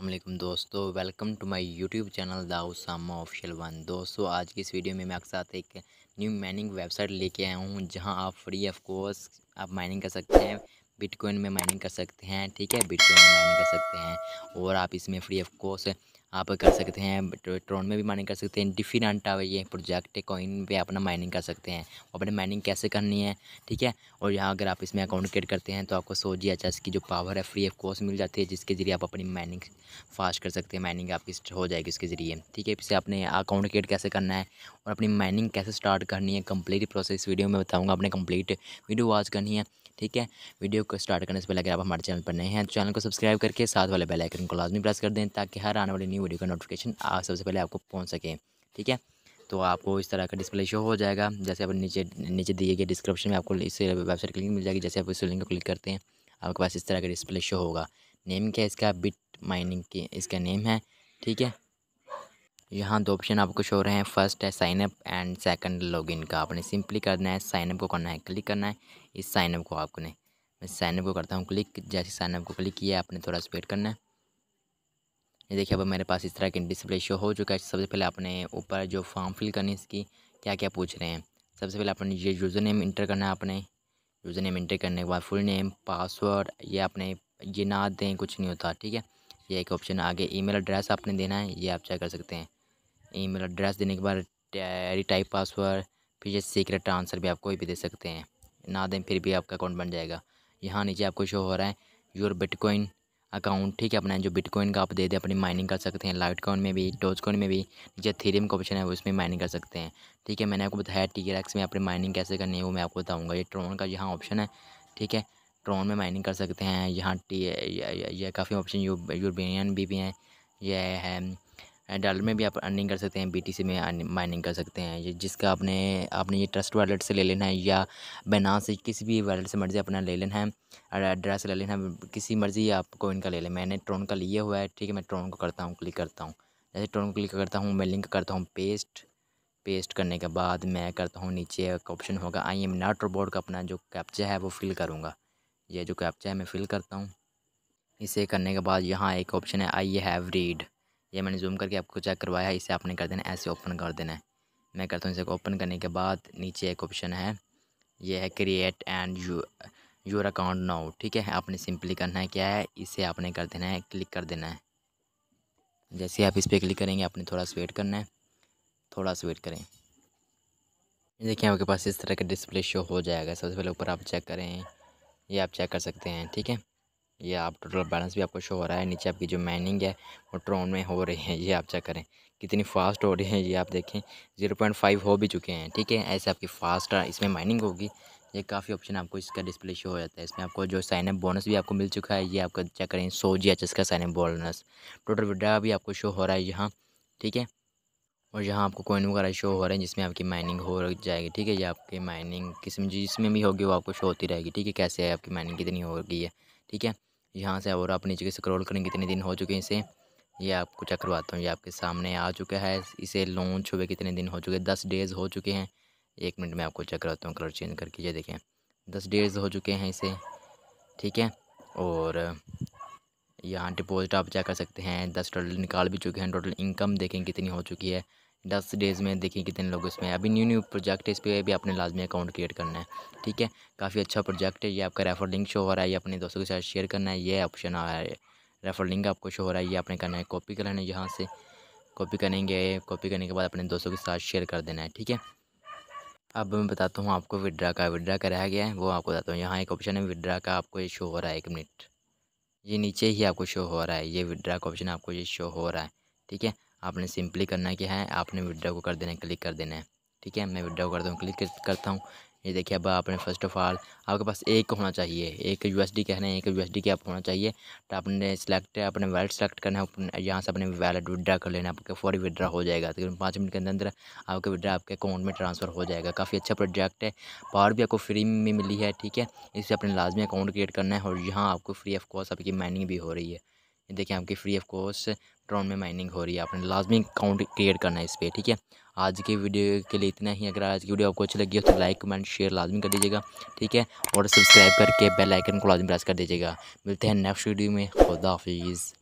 अल्लाम दोस्तों welcome to my YouTube channel दाउसामा ऑफिशियल वन दोस्तों आज की इस वीडियो में मैं आपके साथ एक न्यू माइनिंग वेबसाइट लेके आया हूँ जहाँ आप फ्री ऑफ कोर्स आप माइनिंग कर सकते हैं बिटकॉइन में माइनिंग कर सकते हैं ठीक है बिटकॉइन में माइनिंग कर सकते हैं और आप इसमें फ्री ऑफ कोर्स आप कर सकते हैं ट्रोन में भी माइनिंग कर सकते हैं डिफिनेंट ये प्रोजेक्ट कॉइन पे अपना माइनिंग कर सकते हैं अपने माइनिंग कैसे करनी है ठीक है और यहाँ अगर आप इसमें अकाउंट क्रिएट करते हैं तो आपको सो जी एच अच्छा एस की जो पावर है फ्री ऑफ कॉस्ट मिल जाती है जिसके ज़रिए आप अपनी माइनिंग फास्ट कर सकते हैं माइनिंग आपकी हो जाएगी उसके ज़रिए ठीक है इससे आपने अकाउंट क्रिएट कैसे करना है और अपनी माइनिंग कैसे स्टार्ट करनी है कम्प्लीट प्रोसेस वीडियो में बताऊँगा आपने कम्प्लीट वीडियो वॉच करनी है ठीक है वीडियो को स्टार्ट करने से पहले अगर आप हमारे चैनल पर नए हैं तो चैनल को सब्सक्राइब करके साथ वाले बेल आइकन को लाजमी प्रेस कर दें ताकि हर आने वाली न्यू वीडियो का नोटिफिकेशन आप सबसे पहले आपको पहुँच सके ठीक है तो आपको इस तरह का डिस्प्ले शो हो जाएगा जैसे आप नीचे नीचे दिए गए डिस्क्रिप्शन में आपको इस वेबसाइट की लिंक मिल जाएगी जैसे आप इस लिंक को क्लिक करते हैं आपके पास इस तरह का डिस्प्ले शो होगा नेम क्या इसका बिट माइनिंग की इसका नेम है ठीक है यहाँ दो ऑप्शन आपको शो रहे हैं फर्स्ट है साइनअप एंड सेकंड लॉगिन का आपने सिंपली करना है साइनअप को करना है क्लिक करना है इस साइनअप को आपने मैं साइनअप को करता हूँ क्लिक जैसे साइनअप को क्लिक किया आपने थोड़ा सा वेट करना है ये देखिए अब मेरे पास इस तरह की डिस्प्ले शो हो चुका है सबसे पहले आपने ऊपर जो फॉर्म फिल करनी है इसकी क्या क्या पूछ रहे हैं सबसे पहले आपने ये यूज़र नेम इंटर करना है आपने यूज़र नेम इंटर करने के बाद फुल नेम पासवर्ड ये आपने ये ना दें कुछ नहीं होता ठीक है ये एक ऑप्शन आगे ईमेल एड्रेस आपने देना है ये आप चेक कर सकते हैं ईमेल एड्रेस देने के बाद टाइप पासवर्ड फिर ये सीक्रेट आंसर भी आप कोई भी दे सकते हैं ना दें फिर भी आपका अकाउंट बन जाएगा यहाँ नीचे आपको शो हो रहा है योर बिटकॉइन अकाउंट ठीक है अपना जो बिटकॉइन का आप दे दें अपनी माइनिंग कर सकते हैं लाइट कॉइन में भी टोच कॉइन में भी नीचे थीरियम का ऑप्शन है उसमें माइनिंग कर सकते हैं ठीक है मैंने आपको बताया टी एक्स में अपनी माइनिंग कैसे करनी है वो मैं आपको बताऊँगा ये ट्रोन का यहाँ ऑप्शन है ठीक है ट्रोन में माइनिंग कर सकते हैं यहाँ टी ये काफ़ी ऑप्शन यूरोपियन भी भी हैं यह है डॉलर में भी आप अर्निंग कर सकते हैं बी में माइनिंग कर सकते हैं जिसका आपने आपने ये ट्रस्ट वॉलेट से ले लेना है या बना से किसी भी वॉलेट से मर्ज़ी अपना ले लेना है और एड्रेस ले लेना है किसी मर्ज़ी आप आपको इनका ले लें मैंने ट्रोन का लिया हुआ है ठीक है मैं ट्रोन को करता हूँ क्लिक करता हूँ जैसे ट्रोन को क्लिक करता हूँ मैं लिंक करता हूँ पेस्ट पेस्ट करने के बाद मैं करता हूँ नीचे एक ऑप्शन होगा आई एम नॉट रोबोट का अपना जो कैप्चा है वो फिल करूँगा ये जो कैप्चा है मैं फिल करता हूँ इसे करने के बाद यहाँ एक ऑप्शन है आई हैव रीड ये मैंने जूम करके आपको चेक करवाया है इसे आपने कर देना ऐसे ओपन कर देना है मैं करता हूँ इसे ओपन करने के बाद नीचे एक ऑप्शन है ये है create and you your account now ठीक है आपने सिंपली करना है क्या है इसे आपने कर देना है क्लिक कर देना है जैसे आप इस पर क्लिक करेंगे आपने थोड़ा सा वेट करना है थोड़ा सा वेट करें देखिए आपके पास इस तरह का डिस्प्ले शो हो जाएगा सबसे पहले ऊपर आप चेक करें ये आप चेक कर सकते हैं ठीक है ये आप टोटल बैलेंस भी आपको शो हो रहा है नीचे आपकी जो माइनिंग है वो ट्रोन में हो रही है ये आप चेक करें कितनी फास्ट हो रही है ये आप देखें ज़ीरो पॉइंट फाइव हो भी चुके हैं ठीक है ऐसे आपकी फास्ट इसमें माइनिंग होगी ये काफ़ी ऑप्शन आपको इसका डिस्प्ले शो हो जाता है इसमें आपको जो साइनअप बोनस भी आपको मिल चुका है ये आपको चेक करें सो जी एच एस का साइनअप बोनस टोटल विड्रा भी आपको शो हो रहा है यहाँ ठीक है और यहाँ आपको कोइन वगैरह शो हो रहे हैं जिसमें आपकी माइनिंग हो जाएगी ठीक है ये आपकी माइनिंग किस जिसमें भी होगी वो आपको शो होती रहेगी ठीक है कैसे है आपकी माइनिंग कितनी होगी है ठीक है यहाँ से और आप नीचे स्क्रॉल करेंगे कितने दिन हो चुके हैं इसे ये आपको चेक करवाता हूँ ये आपके सामने आ चुका है इसे लॉन्च हुए कितने दिन हो चुके हैं दस डेज़ हो चुके हैं एक मिनट में आपको चेक करवाता हूँ कलर चेंज करके ये देखें दस डेज़ हो चुके हैं इसे ठीक है और यहाँ डिपॉजिट आप चेक कर सकते हैं दस टोटल निकाल भी चुके हैं टोटल इनकम देखें कितनी हो चुकी है दस डेज़ में देखिए कितने लोग इसमें अभी न्यू न्यू प्रोजेक्ट है इस पर भी आपने लाजमी अकाउंट क्रिएट करना है ठीक है काफ़ी अच्छा प्रोजेक्ट है ये आपका रेफर लिंक शो हो रहा है ये अपने दोस्तों के साथ शेयर करना है ये ऑप्शन आ रहा है रेफर लिंक आपको शो हो रहा है ये आपने करना है कॉपी करना है यहाँ से कॉपी करेंगे कॉपी करने के बाद अपने दोस्तों के साथ शेयर कर देना है ठीक है अब मैं बताता हूँ आपको विड्रा का विड्रा का रह गया है वो आपको बताता हूँ यहाँ एक ऑप्शन है विड्रा का आपको ये शो हो रहा है एक मिनट ये नीचे ही आपको शो हो रहा है ये विड्रा का ऑप्शन आपको ये शो हो रहा है ठीक है आपने सिंपली करना क्या है आपने विड्रा को कर देना है क्लिक कर देना है ठीक है मैं विड्रा करता हूँ क्लिक करता हूँ ये देखिए अब आपने फर्स्ट ऑफ ऑल आपके पास एक होना चाहिए एक यू एस डी कह रहे हैं एक यू एस डी के आप होना चाहिए तो आपने सेलेक्ट अपने वैलेट सेलेक्ट करना है यहाँ से अपने वैलेट विड्रा कर लेना आपके फौरी विड्रा हो जाएगा तकरीबन तो पाँच मिनट के अंदर अंदर आपके विड्रा आपके अकाउंट में ट्रांसफ़र हो जाएगा काफ़ी अच्छा प्रोजेक्ट है पावर भी आपको फ्री में मिली है ठीक है इससे अपने लाजमी अकाउंट क्रिएट करना है और यहाँ आपको फ्री ऑफ कॉस्ट आपकी माइनिंग भी हो रही है देखिए आपकी फ्री ऑफ कॉस्ट ड्रोन में माइनिंग हो रही है आपने लाजमी अकाउंट क्रिएट करना है इस पर ठीक है आज की वीडियो के लिए इतना ही अगर आज की वीडियो आपको अच्छी लगी हो तो लाइक कमेंट शेयर लाजमी कर दीजिएगा ठीक है और सब्सक्राइब करके बेल आइकन को लाजमी प्रेस कर दीजिएगा मिलते हैं नेक्स्ट वीडियो में खुदा हाफिज़